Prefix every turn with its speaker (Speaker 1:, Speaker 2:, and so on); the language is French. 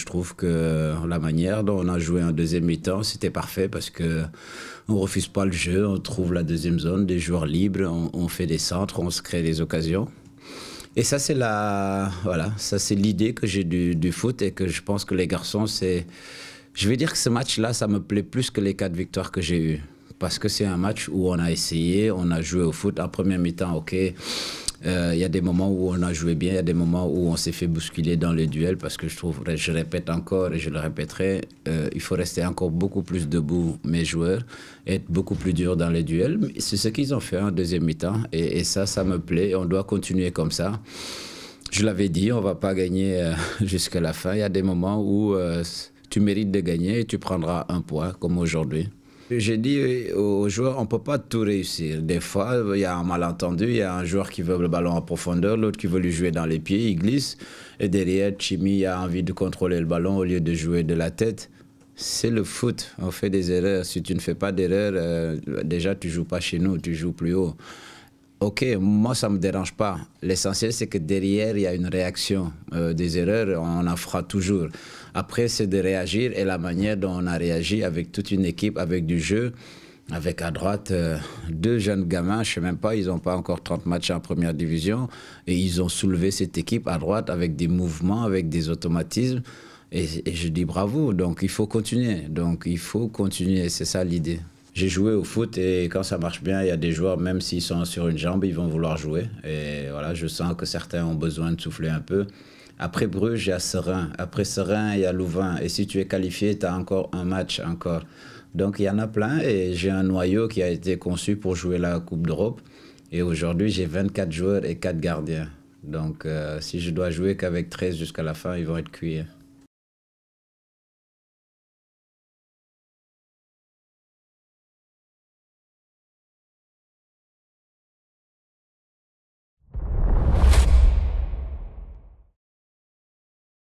Speaker 1: Je trouve que la manière dont on a joué en deuxième mi-temps, c'était parfait parce que on refuse pas le jeu, on trouve la deuxième zone, des joueurs libres, on, fait des centres, on se crée des occasions. Et ça, c'est la, voilà, ça c'est l'idée que j'ai du, foot et que je pense que les garçons, c'est, je vais dire que ce match-là, ça me plaît plus que les quatre victoires que j'ai eues. Parce que c'est un match où on a essayé, on a joué au foot. En première mi-temps, ok, euh, il y a des moments où on a joué bien, il y a des moments où on s'est fait bousculer dans les duels parce que je trouve, je répète encore et je le répéterai, euh, il faut rester encore beaucoup plus debout, mes joueurs, être beaucoup plus dur dans les duels. C'est ce qu'ils ont fait en deuxième mi-temps et, ça, ça me plaît. On doit continuer comme ça je l'avais dit, on va pas gagner euh, jusqu'à la fin. Il y a des moments où tu mérites de gagner et tu prendras un point, comme aujourd'hui. J'ai dit aux joueurs, on ne peut pas tout réussir. Des fois, il y a un malentendu, il y a un joueur qui veut le ballon en profondeur, l'autre qui veut lui jouer dans les pieds, il glisse. Et derrière, Chimi a envie de contrôler le ballon au lieu de jouer de la tête. C'est le foot, on fait des erreurs. Si tu ne fais pas d'erreurs, euh, déjà tu joues pas chez nous, tu joues plus haut. Ok, moi ça ne me dérange pas. L'essentiel c'est que derrière il y a une réaction. Euh, des erreurs, on en fera toujours. Après c'est de réagir et la manière dont on a réagi avec toute une équipe, avec du jeu, avec à droite euh, deux jeunes gamins, je ne sais même pas, ils n'ont pas encore 30 matchs en première division et ils ont soulevé cette équipe à droite avec des mouvements, avec des automatismes. et je dis bravo, donc il faut continuer. Donc il faut continuer, c'est ça l'idée j'ai joué au foot et quand ça marche bien, il y a des joueurs, même s'ils sont sur une jambe, ils vont vouloir jouer. Et voilà, je sens que certains ont besoin de souffler un peu. Après Bruges, il y a Serein. Après Serein, il y a Louvain. Et si tu es qualifié, tu as encore un match encore. Donc il y en a plein et j'ai un noyau qui a été conçu pour jouer la Coupe d'Europe. Et aujourd'hui, j'ai 24 joueurs et 4 gardiens. Donc euh, si je dois jouer qu'avec 13 jusqu'à la fin, ils vont être cuits.